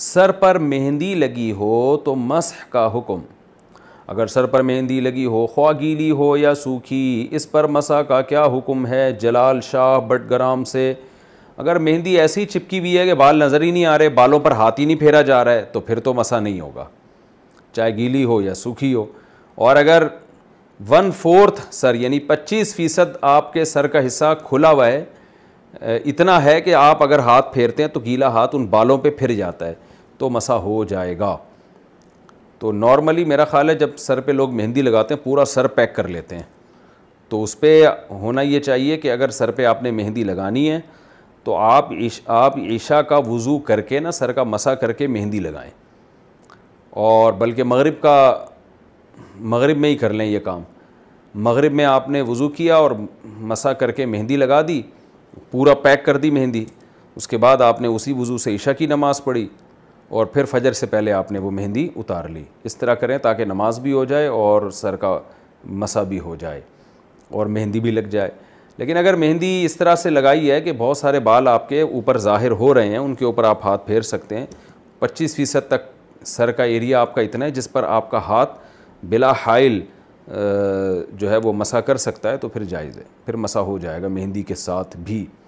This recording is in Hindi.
सर पर मेहंदी लगी हो तो मसह का हुक्म अगर सर पर मेहंदी लगी हो ख्वा गीली हो या सूखी इस पर मसा का क्या हुक्म है जलाल शाह बटग्राम से अगर मेहंदी ऐसी चिपकी हुई है कि बाल नज़र ही नहीं आ रहे बालों पर हाथ ही नहीं फेरा जा रहा है तो फिर तो मसा नहीं होगा चाहे गीली हो या सूखी हो और अगर वन फोर्थ सर यानी पच्चीस फ़ीसद आपके सर का हिस्सा खुला हुआ है इतना है कि आप अगर हाथ फेरते हैं तो गीला हाथ उन बालों पर फिर जाता है तो मसा हो जाएगा तो नॉर्मली मेरा ख़्याल है जब सर पे लोग मेहंदी लगाते हैं पूरा सर पैक कर लेते हैं तो उस पर होना ये चाहिए कि अगर सर पे आपने मेहंदी लगानी है तो आप इश, आप ईशा का वज़ू करके ना सर का मसा करके मेहंदी लगाएं और बल्कि मगरिब का मगरिब में ही कर लें ये काम मगरिब में आपने वज़ू किया और मसा करके मेहंदी लगा दी पूरा पैक कर दी मेहंदी उसके बाद आपने उसी वज़ू से ईशा की नमाज़ पढ़ी और फिर फजर से पहले आपने वो मेहंदी उतार ली इस तरह करें ताकि नमाज भी हो जाए और सर का मसा भी हो जाए और मेहंदी भी लग जाए लेकिन अगर मेहंदी इस तरह से लगाई है कि बहुत सारे बाल आपके ऊपर ज़ाहिर हो रहे हैं उनके ऊपर आप हाथ फेर सकते हैं पच्चीस फ़ीसद तक सर का एरिया आपका इतना है जिस पर आपका हाथ बिला हाइल जो है वो मसा कर सकता है तो फिर जायज़ है फिर मसा हो जाएगा मेहंदी के साथ भी